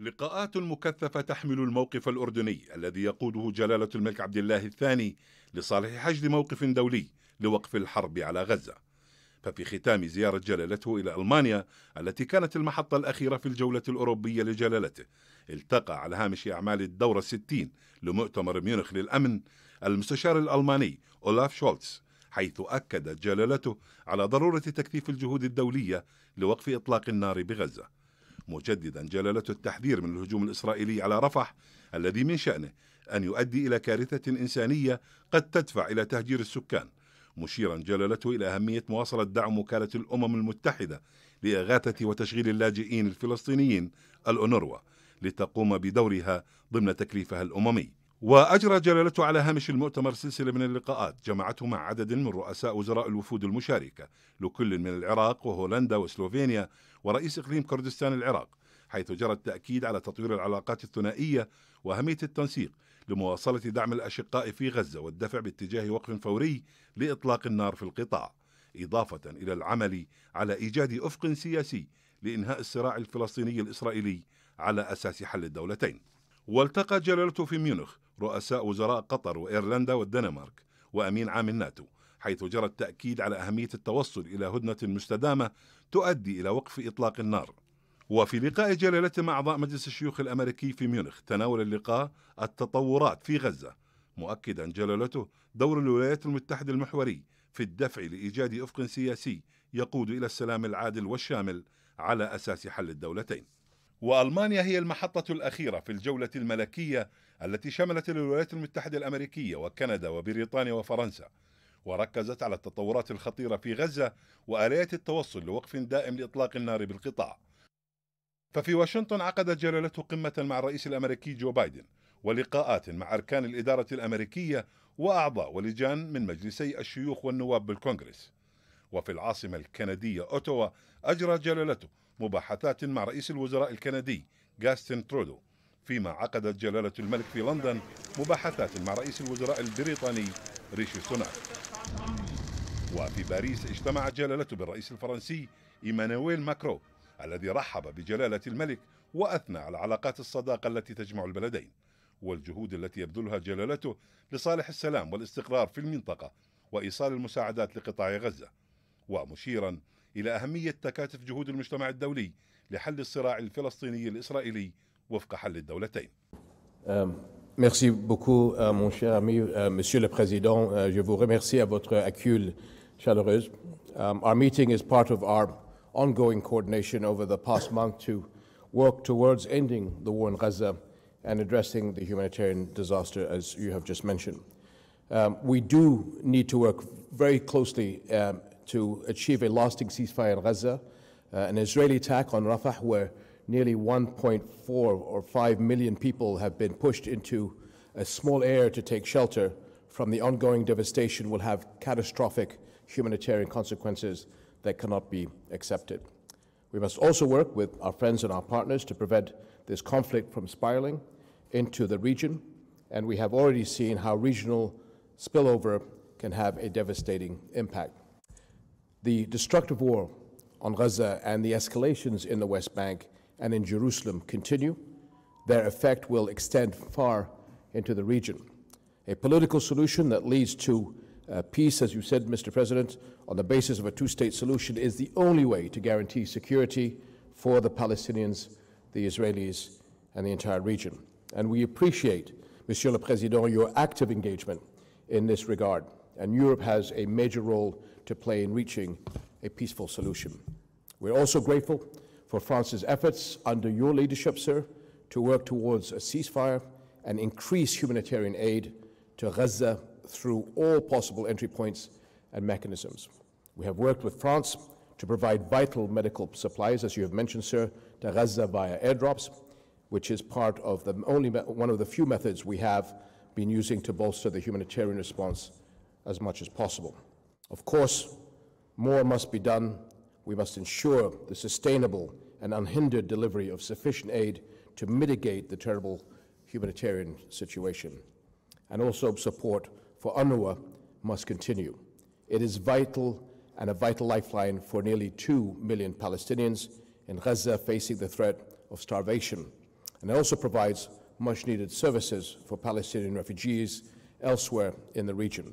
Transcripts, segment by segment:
لقاءات مكثفة تحمل الموقف الأردني الذي يقوده جلالة الملك عبد الله الثاني لصالح حشد موقف دولي لوقف الحرب على غزة ففي ختام زيارة جلالته إلى ألمانيا التي كانت المحطة الأخيرة في الجولة الأوروبية لجلالته التقى على هامش أعمال الدورة الستين لمؤتمر ميونخ للأمن المستشار الألماني أولاف شولتز حيث أكدت جلالته على ضرورة تكثيف الجهود الدولية لوقف إطلاق النار بغزة مجددا جلالة التحذير من الهجوم الإسرائيلي على رفح الذي من شأنه أن يؤدي إلى كارثة إنسانية قد تدفع إلى تهجير السكان مشيرا جلالته إلى أهمية مواصلة دعم وكالة الأمم المتحدة لإغاثة وتشغيل اللاجئين الفلسطينيين الأونروا لتقوم بدورها ضمن تكليفها الأممي وأجرى جلالته على هامش المؤتمر سلسلة من اللقاءات جمعته مع عدد من رؤساء وزراء الوفود المشاركة لكل من العراق وهولندا وسلوفينيا ورئيس إقليم كردستان العراق حيث جرى التأكيد على تطوير العلاقات الثنائية وأهمية التنسيق لمواصلة دعم الأشقاء في غزة والدفع باتجاه وقف فوري لإطلاق النار في القطاع إضافة إلى العمل على إيجاد أفق سياسي لإنهاء الصراع الفلسطيني الإسرائيلي على أساس حل الدولتين والتقى جلالته في ميونخ رؤساء وزراء قطر وإيرلندا والدنمارك وأمين عام الناتو حيث جرى التأكيد على أهمية التوصل إلى هدنة مستدامة تؤدي إلى وقف إطلاق النار وفي لقاء جلالته مع أعضاء مجلس الشيوخ الأمريكي في ميونخ تناول اللقاء التطورات في غزة مؤكدا جلالته دور الولايات المتحدة المحوري في الدفع لإيجاد أفق سياسي يقود إلى السلام العادل والشامل على أساس حل الدولتين والمانيا هي المحطه الاخيره في الجوله الملكيه التي شملت الولايات المتحده الامريكيه وكندا وبريطانيا وفرنسا وركزت على التطورات الخطيره في غزه واليات التوصل لوقف دائم لاطلاق النار بالقطاع. ففي واشنطن عقدت جلالته قمه مع الرئيس الامريكي جو بايدن ولقاءات مع اركان الاداره الامريكيه واعضاء ولجان من مجلسي الشيوخ والنواب بالكونغرس. وفي العاصمه الكنديه اوتوا اجرى جلالته مباحثات مع رئيس الوزراء الكندي جاستن ترودو فيما عقدت جلالة الملك في لندن مباحثات مع رئيس الوزراء البريطاني ريشي سوناك وفي باريس اجتمعت جلالته بالرئيس الفرنسي إيمانويل ماكرو الذي رحب بجلالة الملك وأثنى على علاقات الصداقة التي تجمع البلدين والجهود التي يبذلها جلالته لصالح السلام والاستقرار في المنطقة وإيصال المساعدات لقطاع غزة ومشيرا إلى أهمية تكاتف جهود المجتمع الدولي لحل الصراع الفلسطيني الإسرائيلي وفق حل الدولتين. Merci beaucoup, mon cher ami, Monsieur le Président. Je vous remercie à votre accueil chaleureuse. Um, our meeting is part of our ongoing coordination over the past month to work towards ending the war in Gaza and addressing the humanitarian disaster, as you have just mentioned. Um, we do need to work very closely um, to achieve a lasting ceasefire in Gaza. Uh, an Israeli attack on Rafah, where nearly 1.4 or 5 million people have been pushed into a small area to take shelter from the ongoing devastation, will have catastrophic humanitarian consequences that cannot be accepted. We must also work with our friends and our partners to prevent this conflict from spiraling into the region, and we have already seen how regional spillover can have a devastating impact. The destructive war on Gaza and the escalations in the West Bank and in Jerusalem continue. Their effect will extend far into the region. A political solution that leads to uh, peace, as you said, Mr. President, on the basis of a two state solution is the only way to guarantee security for the Palestinians, the Israelis, and the entire region. And we appreciate, Monsieur le Président, your active engagement in this regard. And Europe has a major role to play in reaching a peaceful solution. We're also grateful for France's efforts under your leadership, sir, to work towards a ceasefire and increase humanitarian aid to Gaza through all possible entry points and mechanisms. We have worked with France to provide vital medical supplies, as you have mentioned, sir, to Gaza via airdrops, which is part of the only one of the few methods we have been using to bolster the humanitarian response as much as possible. Of course, more must be done. We must ensure the sustainable and unhindered delivery of sufficient aid to mitigate the terrible humanitarian situation. And also support for UNRWA must continue. It is vital and a vital lifeline for nearly 2 million Palestinians in Gaza facing the threat of starvation. And it also provides much needed services for Palestinian refugees elsewhere in the region.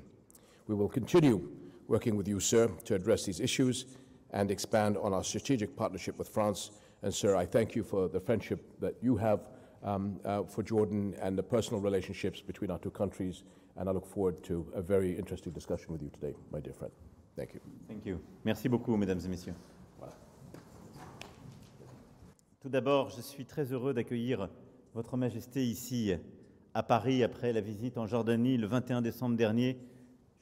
We will continue working with you, sir, to address these issues and expand on our strategic partnership with France. And, sir, I thank you for the friendship that you have um, uh, for Jordan and the personal relationships between our two countries. And I look forward to a very interesting discussion with you today, my dear friend. Thank you. Thank you. Merci beaucoup, mesdames et messieurs. Voilà. Tout d'abord, je suis très heureux d'accueillir Votre Majesté ici à Paris après la visite en Jordanie le 21 décembre dernier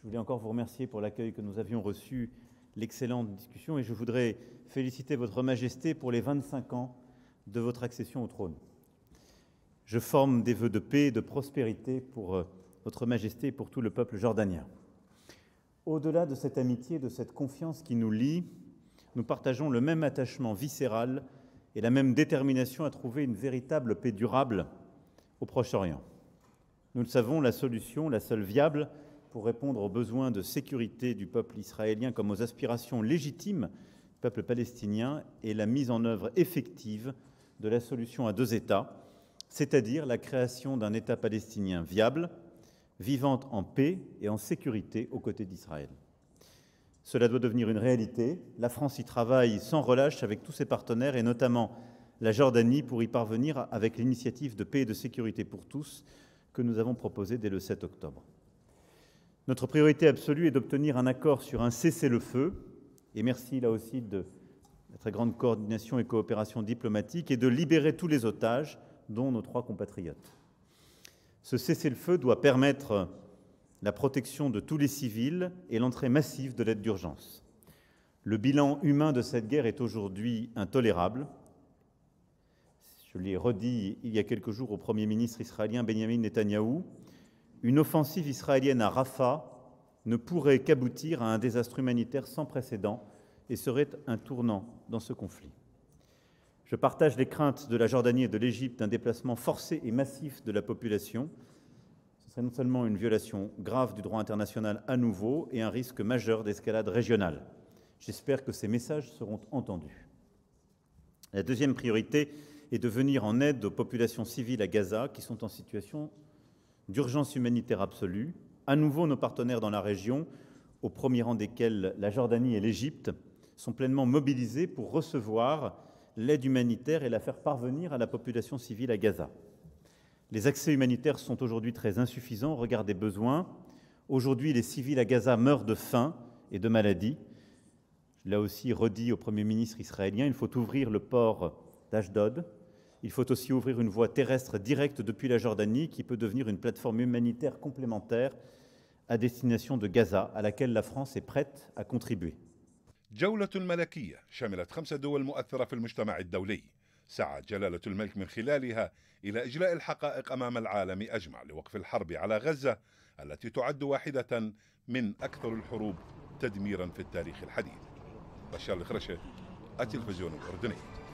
je voulais encore vous remercier pour l'accueil que nous avions reçu, l'excellente discussion, et je voudrais féliciter Votre Majesté pour les 25 ans de votre accession au trône. Je forme des vœux de paix et de prospérité pour euh, Votre Majesté et pour tout le peuple jordanien. Au-delà de cette amitié, de cette confiance qui nous lie, nous partageons le même attachement viscéral et la même détermination à trouver une véritable paix durable au Proche-Orient. Nous le savons, la solution, la seule viable, pour répondre aux besoins de sécurité du peuple israélien comme aux aspirations légitimes du peuple palestinien et la mise en œuvre effective de la solution à deux États, c'est-à-dire la création d'un État palestinien viable, vivant en paix et en sécurité aux côtés d'Israël. Cela doit devenir une réalité. La France y travaille sans relâche avec tous ses partenaires et notamment la Jordanie pour y parvenir avec l'initiative de paix et de sécurité pour tous que nous avons proposée dès le 7 octobre. Notre priorité absolue est d'obtenir un accord sur un cessez-le-feu, et merci là aussi de la très grande coordination et coopération diplomatique, et de libérer tous les otages, dont nos trois compatriotes. Ce cessez-le-feu doit permettre la protection de tous les civils et l'entrée massive de l'aide d'urgence. Le bilan humain de cette guerre est aujourd'hui intolérable. Je l'ai redit il y a quelques jours au Premier ministre israélien Benjamin Netanyahou, une offensive israélienne à Rafah ne pourrait qu'aboutir à un désastre humanitaire sans précédent et serait un tournant dans ce conflit. Je partage les craintes de la Jordanie et de l'Égypte d'un déplacement forcé et massif de la population. Ce serait non seulement une violation grave du droit international à nouveau et un risque majeur d'escalade régionale. J'espère que ces messages seront entendus. La deuxième priorité est de venir en aide aux populations civiles à Gaza qui sont en situation d'urgence humanitaire absolue. À nouveau, nos partenaires dans la région, au premier rang desquels la Jordanie et l'Égypte, sont pleinement mobilisés pour recevoir l'aide humanitaire et la faire parvenir à la population civile à Gaza. Les accès humanitaires sont aujourd'hui très insuffisants au regard des besoins. Aujourd'hui, les civils à Gaza meurent de faim et de maladie. Je l'ai aussi redit au Premier ministre israélien, il faut ouvrir le port d'Ashdod, Il faut aussi ouvrir une voie terrestre directe depuis la Jordanie qui peut devenir une plateforme humanitaire complémentaire à destination de Gaza, à laquelle la France est prête à contribuer. جولة ملكية شملت خمس دول مؤثرة في المجتمع الدولي سعى جلالة الملك من خلالها إلى إجلاء الحقائق أمام العالم أجمع لوقف الحرب على غزة التي تعد واحدة من أكثر الحروب تدميرا في التاريخ الحديث بشار الخرشة التلفزيون الأردني